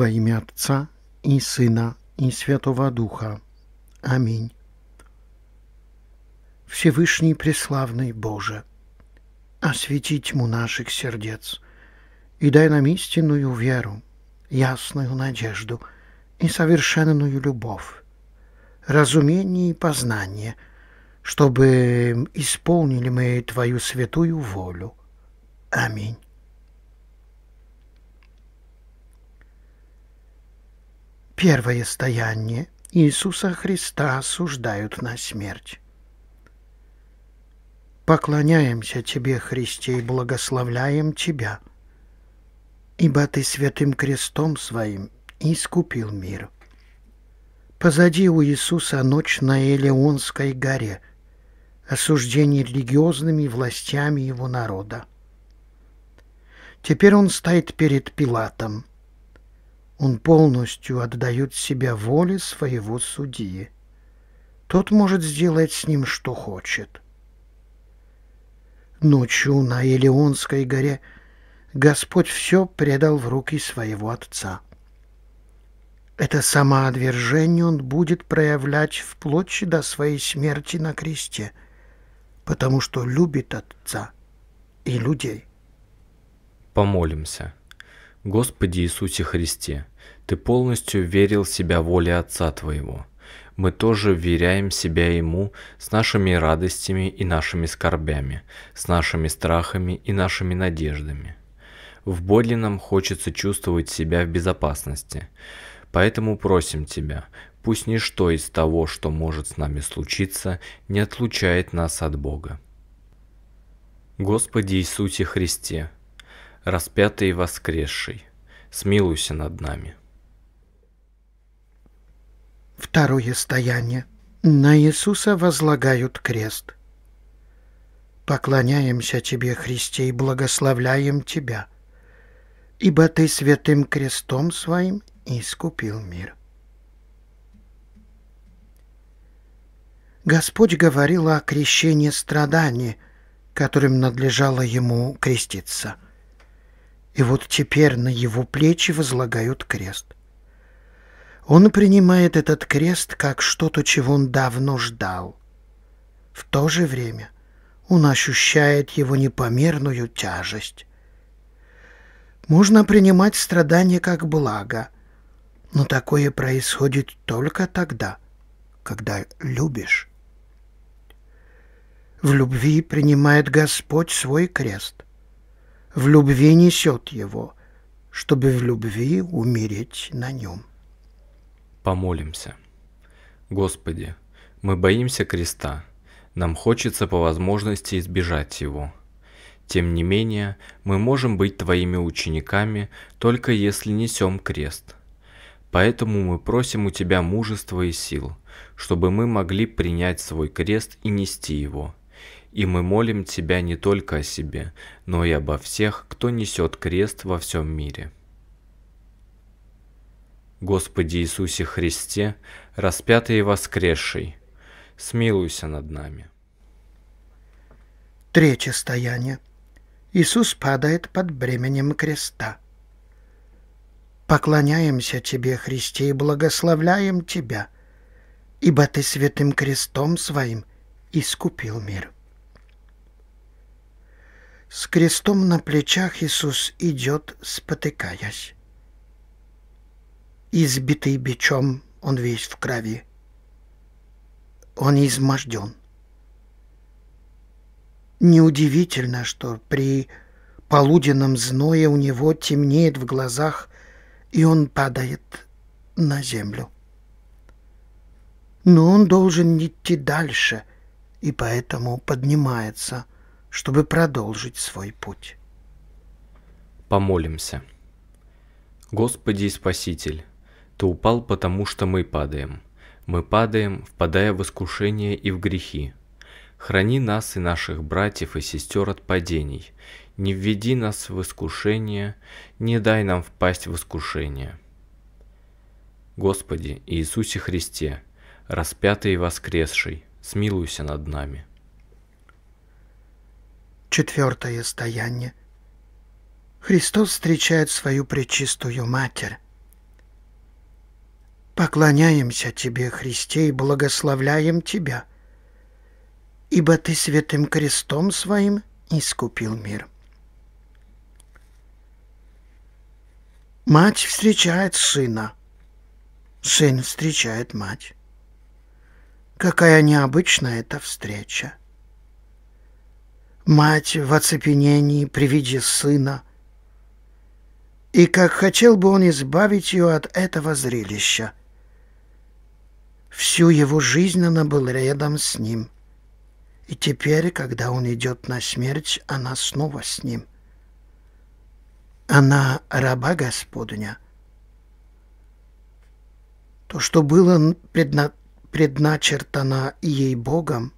Во имя Отца и Сына и Святого Духа. Аминь. Всевышний Преславный Боже, освети тьму наших сердец и дай нам истинную веру, ясную надежду и совершенную любовь, разумение и познание, чтобы исполнили мы Твою святую волю. Аминь. Первое стояние Иисуса Христа осуждают на смерть. Поклоняемся Тебе, Христе, и благословляем Тебя, ибо Ты святым крестом Своим искупил мир. Позади у Иисуса ночь на Элеонской горе, осуждение религиозными властями его народа. Теперь он стоит перед Пилатом – он полностью отдает себя воле своего судьи. Тот может сделать с ним, что хочет. Ночью на Елеонской горе Господь все предал в руки своего Отца. Это самоотвержение он будет проявлять вплоть до своей смерти на кресте, потому что любит Отца и людей. Помолимся. Господи Иисусе Христе, ты полностью верил себя воле Отца Твоего. Мы тоже веряем себя Ему с нашими радостями и нашими скорбями, с нашими страхами и нашими надеждами. В боли нам хочется чувствовать себя в безопасности. Поэтому просим Тебя, пусть ничто из того, что может с нами случиться, не отлучает нас от Бога. Господи Иисусе Христе, распятый и воскресший, смилуйся над нами. Второе стояние. На Иисуса возлагают крест. Поклоняемся Тебе, Христе, и благословляем Тебя, ибо Ты святым крестом Своим искупил мир. Господь говорил о крещении страданий, которым надлежало Ему креститься. И вот теперь на Его плечи возлагают крест – он принимает этот крест как что-то, чего он давно ждал. В то же время он ощущает его непомерную тяжесть. Можно принимать страдания как благо, но такое происходит только тогда, когда любишь. В любви принимает Господь свой крест. В любви несет его, чтобы в любви умереть на нем помолимся. Господи, мы боимся креста, нам хочется по возможности избежать его. Тем не менее, мы можем быть твоими учениками, только если несем крест. Поэтому мы просим у тебя мужества и сил, чтобы мы могли принять свой крест и нести его. И мы молим тебя не только о себе, но и обо всех, кто несет крест во всем мире. Господи Иисусе Христе, распятый и воскресший, смилуйся над нами. Третье стояние. Иисус падает под бременем креста. Поклоняемся Тебе, Христе, и благословляем Тебя, ибо Ты святым крестом Своим искупил мир. С крестом на плечах Иисус идет, спотыкаясь. Избитый бичом, он весь в крови. Он изможден. Неудивительно, что при полуденном зное у него темнеет в глазах, и он падает на землю. Но он должен идти дальше, и поэтому поднимается, чтобы продолжить свой путь. Помолимся. Господи Спаситель, ты упал, потому что мы падаем. Мы падаем, впадая в искушение и в грехи. Храни нас и наших братьев и сестер от падений. Не введи нас в искушение, не дай нам впасть в искушение. Господи Иисусе Христе, распятый и воскресший, смилуйся над нами. Четвертое стояние. Христос встречает свою пречистую Матерь. Поклоняемся Тебе, Христе, и благословляем Тебя, ибо Ты святым крестом Своим искупил мир. Мать встречает сына, сын встречает мать. Какая необычная эта встреча. Мать в оцепенении при виде сына, и как хотел бы он избавить ее от этого зрелища – Всю его жизнь она была рядом с ним. И теперь, когда он идет на смерть, она снова с ним. Она раба Господня. То, что было предна... предначертано ей Богом,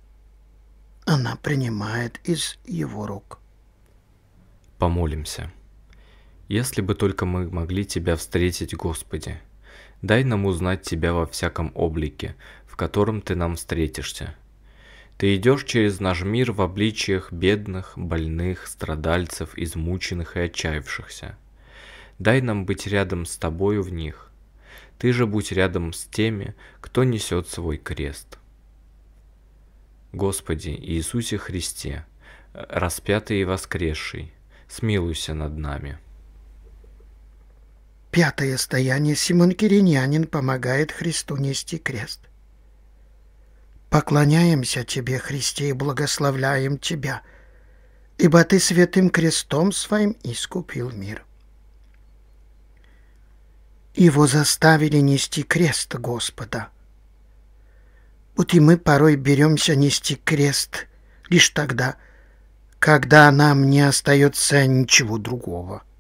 она принимает из его рук. Помолимся. Если бы только мы могли Тебя встретить, Господи – Дай нам узнать тебя во всяком облике, в котором ты нам встретишься. Ты идешь через наш мир в обличиях бедных, больных, страдальцев, измученных и отчаявшихся. Дай нам быть рядом с тобою в них. Ты же будь рядом с теми, кто несет свой крест. Господи Иисусе Христе, распятый и воскресший, смилуйся над нами. Пятое стояние Симон Киринянин помогает Христу нести крест. Поклоняемся Тебе, Христе, и благословляем Тебя, ибо Ты святым крестом своим искупил мир. Его заставили нести крест Господа. Вот и мы порой беремся нести крест лишь тогда, когда нам не остается ничего другого –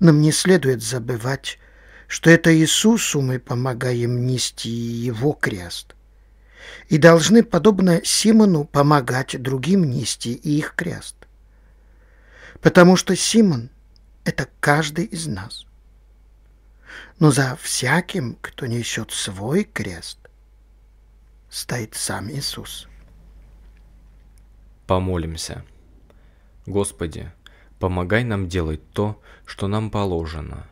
нам не следует забывать, что это Иисусу мы помогаем нести Его крест, и должны, подобно Симону, помогать другим нести их крест. Потому что Симон – это каждый из нас. Но за всяким, кто несет свой крест, стоит сам Иисус. Помолимся. Господи, Помогай нам делать то, что нам положено,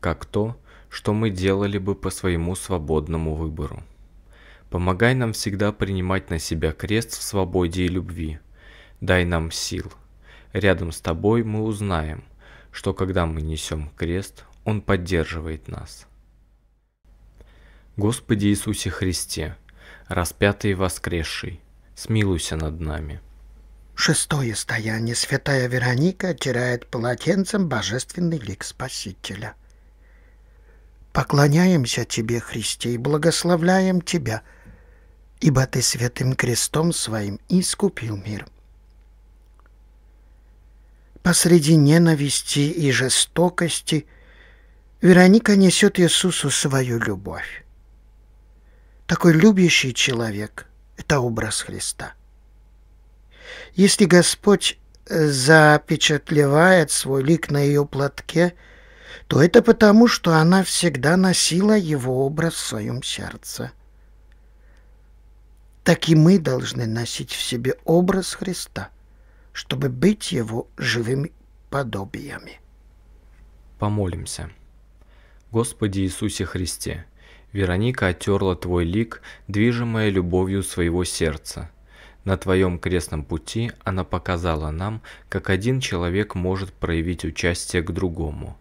как то, что мы делали бы по своему свободному выбору. Помогай нам всегда принимать на себя крест в свободе и любви. Дай нам сил. Рядом с тобой мы узнаем, что когда мы несем крест, он поддерживает нас. Господи Иисусе Христе, распятый и воскресший, смилуйся над нами. Шестое стояние. Святая Вероника теряет полотенцем божественный лик Спасителя. Поклоняемся Тебе, Христе, и благословляем Тебя, ибо Ты святым крестом Своим искупил мир. Посреди ненависти и жестокости Вероника несет Иисусу свою любовь. Такой любящий человек – это образ Христа – если Господь э, запечатлевает свой лик на ее платке, то это потому, что она всегда носила его образ в своем сердце. Так и мы должны носить в себе образ Христа, чтобы быть его живыми подобиями. Помолимся. Господи Иисусе Христе, Вероника оттерла Твой лик, движимая любовью своего сердца – на твоем крестном пути она показала нам, как один человек может проявить участие к другому.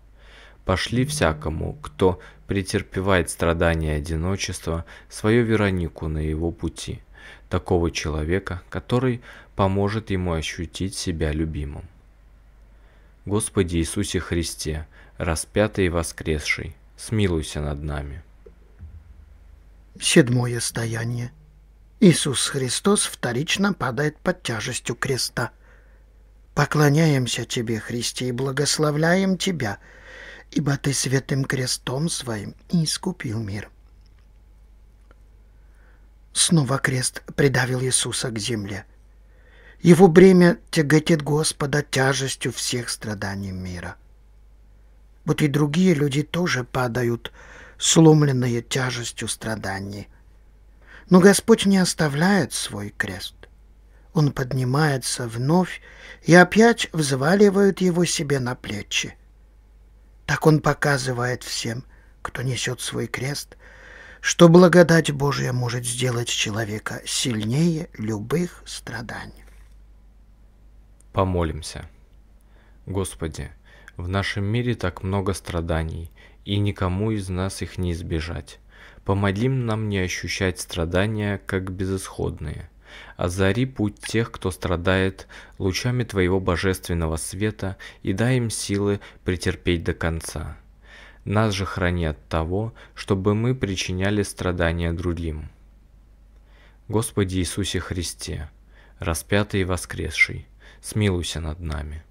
Пошли всякому, кто претерпевает страдания одиночества, свою Веронику на его пути, такого человека, который поможет ему ощутить себя любимым. Господи Иисусе Христе, распятый и воскресший, смилуйся над нами. Седьмое стояние – Иисус Христос вторично падает под тяжестью креста. Поклоняемся Тебе, Христе, и благословляем Тебя, ибо Ты святым крестом Своим искупил мир. Снова крест придавил Иисуса к земле. Его бремя тяготит Господа тяжестью всех страданий мира. Вот и другие люди тоже падают, сломленные тяжестью страданий – но Господь не оставляет свой крест. Он поднимается вновь и опять взваливает его себе на плечи. Так он показывает всем, кто несет свой крест, что благодать Божия может сделать человека сильнее любых страданий. Помолимся. Господи, в нашем мире так много страданий, и никому из нас их не избежать. Помоги нам не ощущать страдания, как безысходные. Озари путь тех, кто страдает, лучами Твоего божественного света и дай им силы претерпеть до конца. Нас же храни от того, чтобы мы причиняли страдания другим. Господи Иисусе Христе, распятый и воскресший, смилуйся над нами.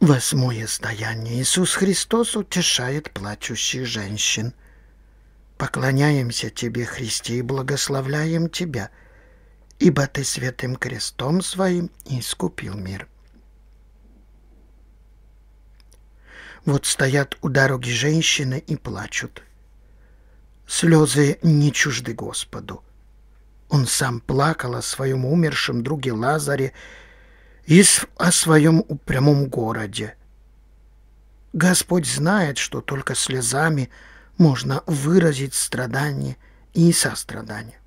Восьмое стояние. Иисус Христос утешает плачущих женщин – поклоняемся Тебе, Христе, и благословляем Тебя, ибо Ты святым крестом Своим искупил мир. Вот стоят у дороги женщины и плачут. Слезы не чужды Господу. Он сам плакал о своем умершем друге Лазаре и о своем упрямом городе. Господь знает, что только слезами – можно выразить страдание и сострадание.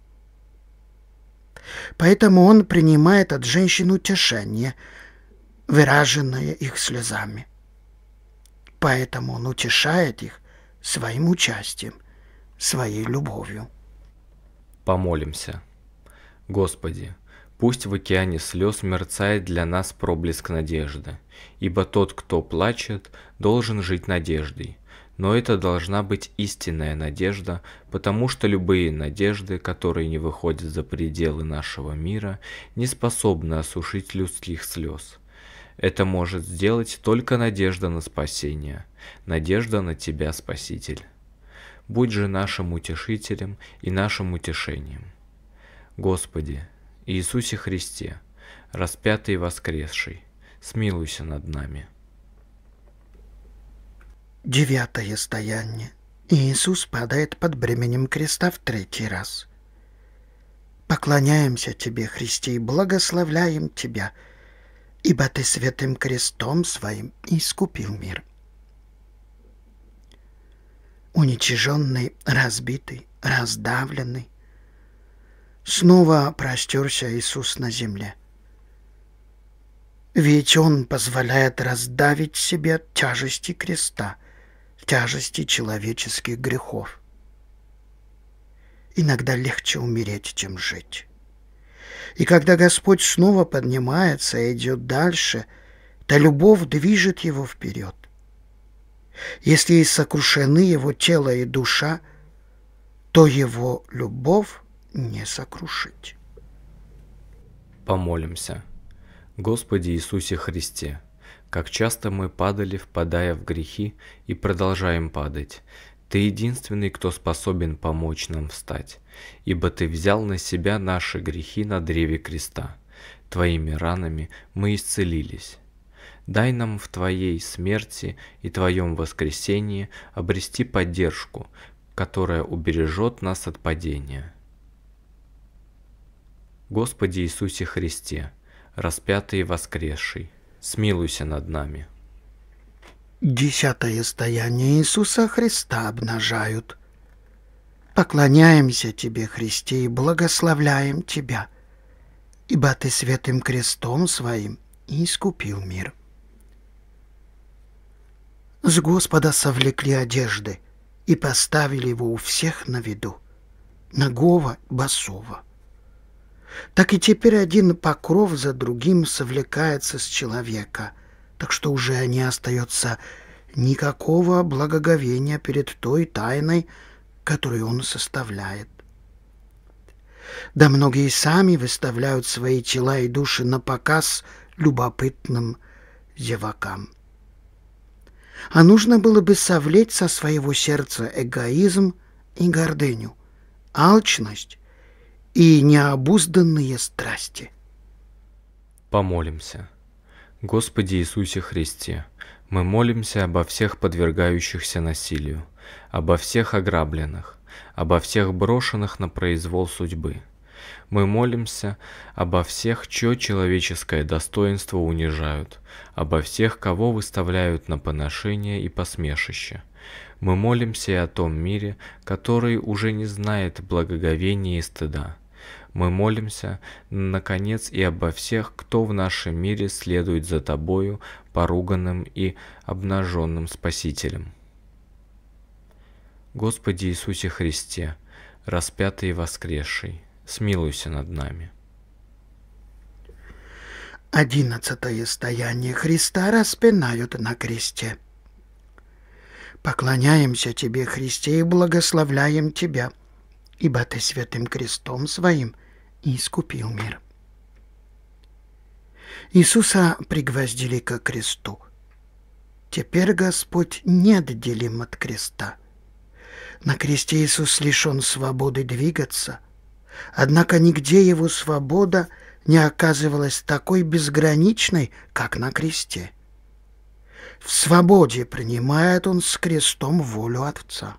Поэтому он принимает от женщин утешение, выраженное их слезами. Поэтому он утешает их своим участием, своей любовью. Помолимся. Господи, пусть в океане слез мерцает для нас проблеск надежды, ибо тот, кто плачет, должен жить надеждой – но это должна быть истинная надежда, потому что любые надежды, которые не выходят за пределы нашего мира, не способны осушить людских слез. Это может сделать только надежда на спасение, надежда на Тебя, Спаситель. Будь же нашим утешителем и нашим утешением. Господи, Иисусе Христе, распятый и воскресший, смилуйся над нами. Девятое стояние. Иисус падает под бременем креста в третий раз. Поклоняемся Тебе, Христе, и благословляем Тебя, ибо Ты святым крестом Своим искупил мир. Уничиженный, разбитый, раздавленный, снова простерся Иисус на земле. Ведь Он позволяет раздавить себе тяжести креста – тяжести человеческих грехов. Иногда легче умереть, чем жить. И когда Господь снова поднимается и идет дальше, то любовь движет его вперед. Если и сокрушены его тело и душа, то его любовь не сокрушить. Помолимся. Господи Иисусе Христе, как часто мы падали, впадая в грехи, и продолжаем падать. Ты единственный, кто способен помочь нам встать, ибо Ты взял на себя наши грехи на древе креста. Твоими ранами мы исцелились. Дай нам в Твоей смерти и Твоем воскресении обрести поддержку, которая убережет нас от падения. Господи Иисусе Христе, распятый и воскресший, смилуйся над нами. Десятое стояние Иисуса Христа обнажают. Поклоняемся Тебе, Христе, и благословляем Тебя, ибо Ты святым крестом Своим искупил мир. С Господа совлекли одежды и поставили его у всех на виду, нагого, босого так и теперь один покров за другим совлекается с человека, так что уже не остается никакого благоговения перед той тайной, которую он составляет. Да многие сами выставляют свои тела и души на показ любопытным зевакам. А нужно было бы совлечь со своего сердца эгоизм и гордыню, алчность и необузданные страсти. Помолимся. Господи Иисусе Христе, мы молимся обо всех подвергающихся насилию, обо всех ограбленных, обо всех брошенных на произвол судьбы. Мы молимся обо всех, чье человеческое достоинство унижают, обо всех, кого выставляют на поношение и посмешище. Мы молимся и о том мире, который уже не знает благоговения и стыда, мы молимся, наконец, и обо всех, кто в нашем мире следует за Тобою, поруганным и обнаженным Спасителем. Господи Иисусе Христе, распятый и воскресший, смилуйся над нами. Одиннадцатое стояние Христа распинают на кресте. Поклоняемся Тебе, Христе, и благословляем Тебя, ибо Ты святым крестом Своим и искупил мир. Иисуса пригвоздили к кресту. Теперь Господь неотделим от креста. На кресте Иисус лишен свободы двигаться, однако нигде его свобода не оказывалась такой безграничной, как на кресте. В свободе принимает он с крестом волю Отца.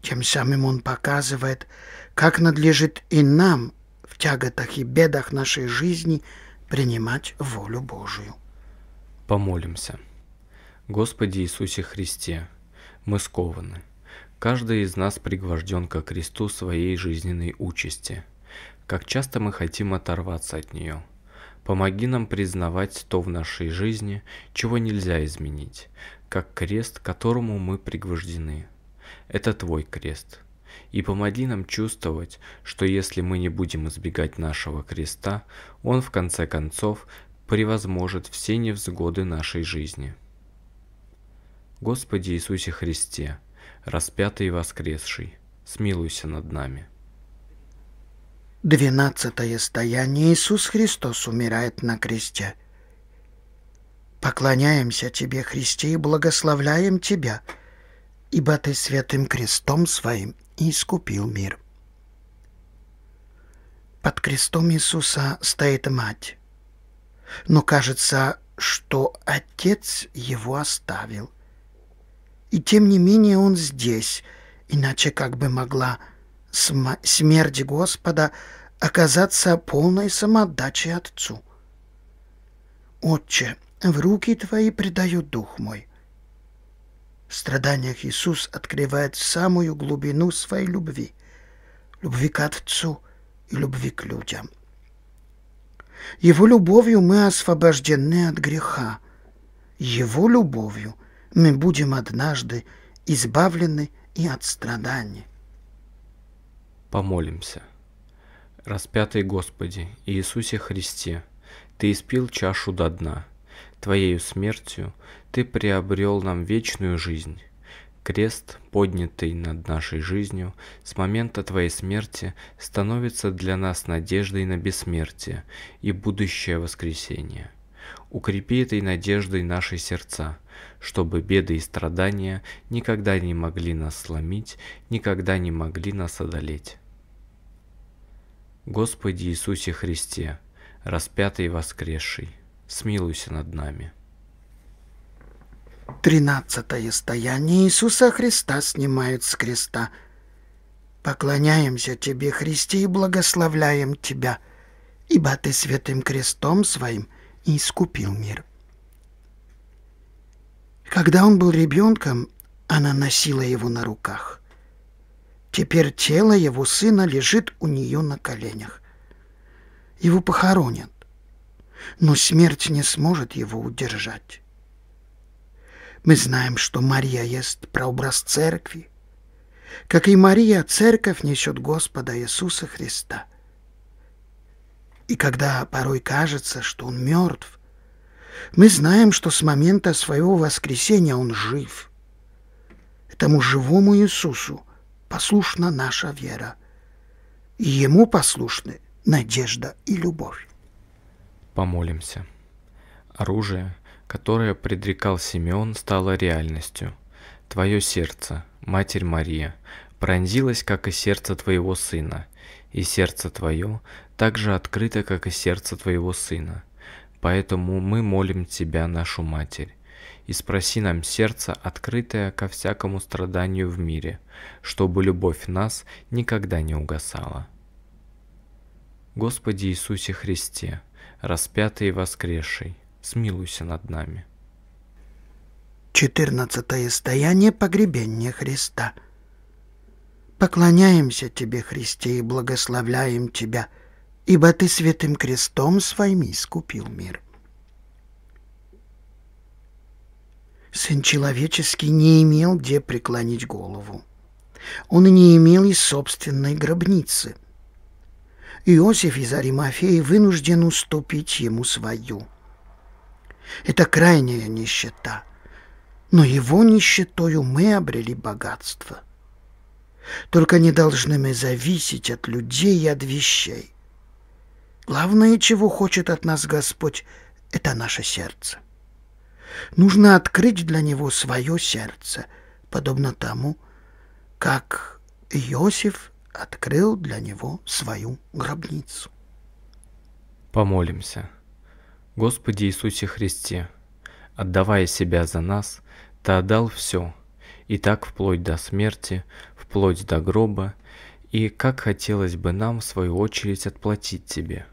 Тем самым он показывает, как надлежит и нам в тяготах и бедах нашей жизни принимать волю Божию. Помолимся. Господи Иисусе Христе, мы скованы. Каждый из нас пригвожден ко кресту своей жизненной участи. Как часто мы хотим оторваться от нее. Помоги нам признавать то в нашей жизни, чего нельзя изменить, как крест, к которому мы пригвождены это твой крест. И помоги нам чувствовать, что если мы не будем избегать нашего креста, он в конце концов превозможет все невзгоды нашей жизни. Господи Иисусе Христе, распятый и воскресший, смилуйся над нами. Двенадцатое стояние Иисус Христос умирает на кресте. Поклоняемся Тебе, Христе, и благословляем Тебя – ибо ты святым крестом своим искупил мир. Под крестом Иисуса стоит мать, но кажется, что отец его оставил. И тем не менее он здесь, иначе как бы могла см смерть Господа оказаться полной самодачей отцу. Отче, в руки твои предаю дух мой. В страданиях Иисус открывает самую глубину своей любви, любви к Отцу и любви к людям. Его любовью мы освобождены от греха. Его любовью мы будем однажды избавлены и от страданий. Помолимся. Распятый Господи, Иисусе Христе, Ты испил чашу до дна – Твоею смертью Ты приобрел нам вечную жизнь. Крест, поднятый над нашей жизнью, с момента Твоей смерти становится для нас надеждой на бессмертие и будущее воскресение. Укрепи этой надеждой наши сердца, чтобы беды и страдания никогда не могли нас сломить, никогда не могли нас одолеть. Господи Иисусе Христе, распятый и воскресший, смилуйся над нами. Тринадцатое стояние Иисуса Христа снимают с креста. Поклоняемся Тебе, Христе, и благословляем Тебя, ибо Ты святым крестом своим искупил мир. Когда он был ребенком, она носила его на руках. Теперь тело его сына лежит у нее на коленях. Его похоронят но смерть не сможет его удержать. Мы знаем, что Мария есть прообраз церкви. Как и Мария, церковь несет Господа Иисуса Христа. И когда порой кажется, что он мертв, мы знаем, что с момента своего воскресения он жив. Этому живому Иисусу послушна наша вера, и ему послушны надежда и любовь. Помолимся. Оружие, которое предрекал Симеон, стало реальностью. Твое сердце, Матерь Мария, пронзилось, как и сердце твоего сына, и сердце твое также открыто, как и сердце твоего сына. Поэтому мы молим тебя, нашу Матерь, и спроси нам сердце, открытое ко всякому страданию в мире, чтобы любовь нас никогда не угасала. Господи Иисусе Христе, распятый и воскресший, смилуйся над нами. Четырнадцатое стояние погребения Христа. Поклоняемся Тебе, Христе, и благословляем Тебя, ибо Ты святым крестом своим искупил мир. Сын человеческий не имел где преклонить голову. Он не имел и собственной гробницы – Иосиф из Аримафеи вынужден уступить ему свою. Это крайняя нищета, но его нищетою мы обрели богатство. Только не должны мы зависеть от людей и от вещей. Главное, чего хочет от нас Господь, это наше сердце. Нужно открыть для него свое сердце, подобно тому, как Иосиф открыл для него свою гробницу. Помолимся. Господи Иисусе Христе, отдавая себя за нас, Ты отдал все, и так вплоть до смерти, вплоть до гроба, и как хотелось бы нам, в свою очередь, отплатить Тебе.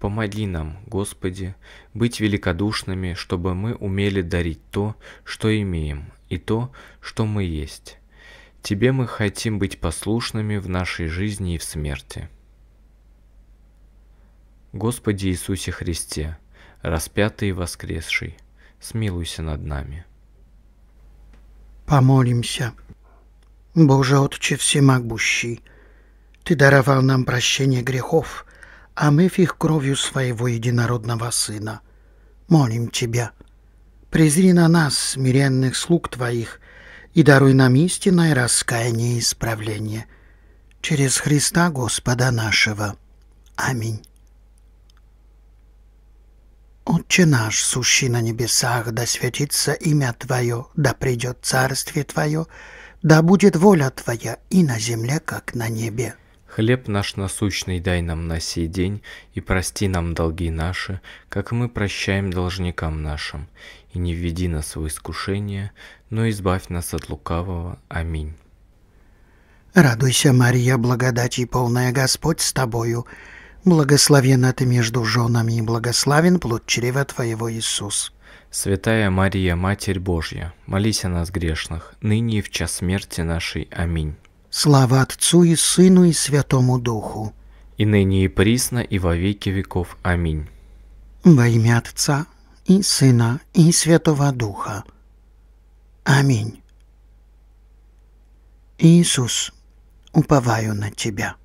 Помоги нам, Господи, быть великодушными, чтобы мы умели дарить то, что имеем, и то, что мы есть Тебе мы хотим быть послушными в нашей жизни и в смерти. Господи Иисусе Христе, распятый и воскресший, смилуйся над нами. Помолимся. Боже Отче Всемогущий, Ты даровал нам прощение грехов, а мы в их кровью Своего Единородного Сына. Молим Тебя, презри на нас, смиренных слуг Твоих, и даруй нам истинное раскаяние и исправление. Через Христа Господа нашего. Аминь. Отче наш, сущий на небесах, да святится имя Твое, да придет царствие Твое, да будет воля Твоя и на земле, как на небе. Хлеб наш насущный дай нам на сей день, и прости нам долги наши, как мы прощаем должникам нашим и не введи нас в искушение, но избавь нас от лукавого. Аминь. Радуйся, Мария, благодати полная Господь с тобою. Благословена ты между женами и благословен плод чрева твоего Иисус. Святая Мария, Матерь Божья, молись о нас грешных, ныне и в час смерти нашей. Аминь. Слава Отцу и Сыну и Святому Духу. И ныне и присно и во веки веков. Аминь. Во имя Отца и Сына, и Святого Духа. Аминь. Иисус, уповаю на Тебя.